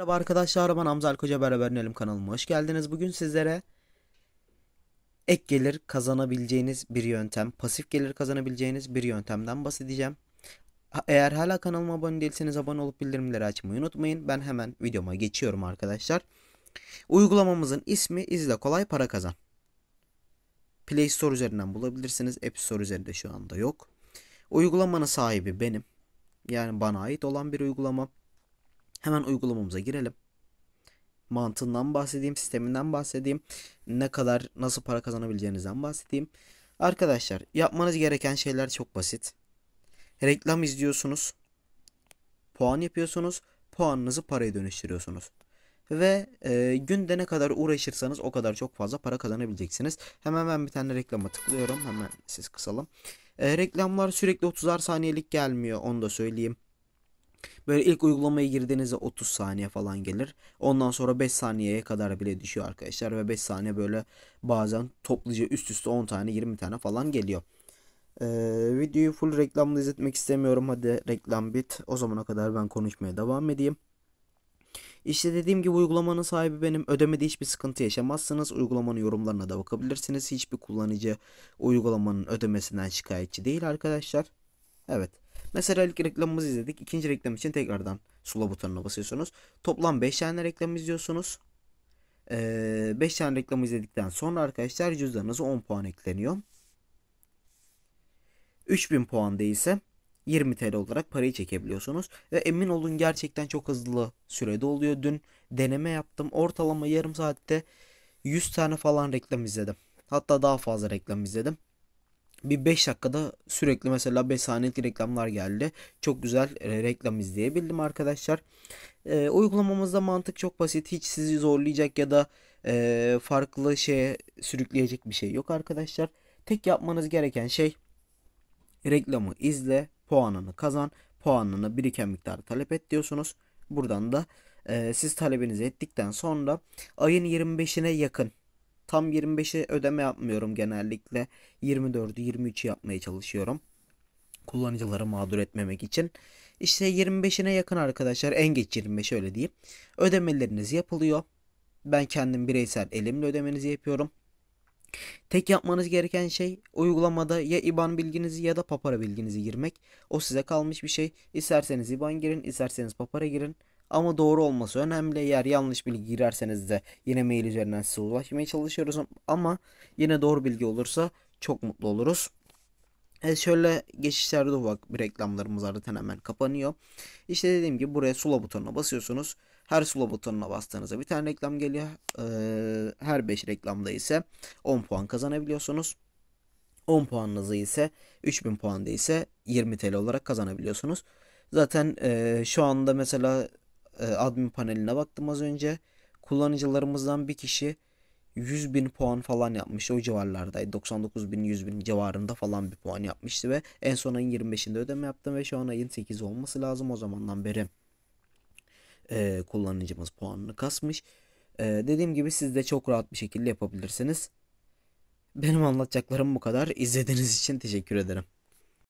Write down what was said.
Merhaba arkadaşlar ben Hamza Koca beraber Nelim kanalıma hoş geldiniz. Bugün sizlere ek gelir kazanabileceğiniz bir yöntem, pasif gelir kazanabileceğiniz bir yöntemden bahsedeceğim. Eğer hala kanalıma abone değilseniz abone olup bildirimleri açmayı unutmayın. Ben hemen videoma geçiyorum arkadaşlar. Uygulamamızın ismi izle kolay para kazan. Play Store üzerinden bulabilirsiniz. App Store üzerinde şu anda yok. Uygulamanın sahibi benim. Yani bana ait olan bir uygulama. Hemen uygulamamıza girelim. Mantığından bahsedeyim, sisteminden bahsedeyim. Ne kadar, nasıl para kazanabileceğinizden bahsedeyim. Arkadaşlar yapmanız gereken şeyler çok basit. Reklam izliyorsunuz. Puan yapıyorsunuz. Puanınızı paraya dönüştürüyorsunuz. Ve e, günde ne kadar uğraşırsanız o kadar çok fazla para kazanabileceksiniz. Hemen ben bir tane reklama tıklıyorum. Hemen siz kısalım. E, reklamlar sürekli 30'ar saniyelik gelmiyor onu da söyleyeyim. Böyle ilk uygulamaya girdiğinizde 30 saniye falan gelir. Ondan sonra 5 saniyeye kadar bile düşüyor arkadaşlar. Ve 5 saniye böyle bazen topluca üst üste 10 tane 20 tane falan geliyor. Ee, videoyu full reklamla izletmek istemiyorum. Hadi reklam bit. O zamana kadar ben konuşmaya devam edeyim. İşte dediğim gibi uygulamanın sahibi benim. Ödemede hiçbir sıkıntı yaşamazsınız. Uygulamanın yorumlarına da bakabilirsiniz. Hiçbir kullanıcı uygulamanın ödemesinden şikayetçi değil arkadaşlar. Evet. Mesela ilk reklamımızı izledik. İkinci reklam için tekrardan sula butonuna basıyorsunuz. Toplam 5 tane reklam izliyorsunuz. 5 ee, tane reklamı izledikten sonra arkadaşlar cüzdanınıza 10 puan ekleniyor. 3000 puan değilse 20 TL olarak parayı çekebiliyorsunuz. Ve emin olun gerçekten çok hızlı sürede oluyor. Dün deneme yaptım. Ortalama yarım saatte 100 tane falan reklam izledim. Hatta daha fazla reklam izledim bir 5 dakikada sürekli mesela 5 saniyelik reklamlar geldi. Çok güzel e, reklam izleyebildim arkadaşlar. E, uygulamamızda mantık çok basit. Hiç sizi zorlayacak ya da e, farklı şeye sürükleyecek bir şey yok arkadaşlar. Tek yapmanız gereken şey reklamı izle, puanını kazan, puanını biriken miktarı talep et diyorsunuz. Buradan da e, siz talebinizi ettikten sonra ayın 25'ine yakın Tam 25'e ödeme yapmıyorum genellikle. 24'ü 23'ü yapmaya çalışıyorum. Kullanıcıları mağdur etmemek için. İşte 25'ine yakın arkadaşlar en geç 25 öyle diyeyim. Ödemeleriniz yapılıyor. Ben kendim bireysel elimle ödemenizi yapıyorum. Tek yapmanız gereken şey uygulamada ya IBAN bilginizi ya da papara bilginizi girmek. O size kalmış bir şey. İsterseniz IBAN girin, isterseniz papara girin. Ama doğru olması önemli. Eğer yanlış bilgi girerseniz de yine mail üzerinden size ulaşmaya çalışıyoruz. Ama yine doğru bilgi olursa çok mutlu oluruz. Evet şöyle geçişlerde ufak bir reklamlarımız zaten hemen kapanıyor. İşte dediğim gibi buraya sula butonuna basıyorsunuz. Her sula butonuna bastığınızda bir tane reklam geliyor. Ee, her 5 reklamda ise 10 puan kazanabiliyorsunuz. 10 puanınızı ise 3000 puanda ise 20 TL olarak kazanabiliyorsunuz. Zaten e, şu anda mesela e, admin paneline baktım az önce. Kullanıcılarımızdan bir kişi 100 bin puan falan yapmış O civarlardaydı. 99 bin 100 bin civarında falan bir puan yapmıştı ve en son ayın 25'inde ödeme yaptım ve şu an ayın 8 olması lazım. O zamandan beri e, kullanıcımız puanını kasmış. E, dediğim gibi siz de çok rahat bir şekilde yapabilirsiniz. Benim anlatacaklarım bu kadar. İzlediğiniz için teşekkür ederim.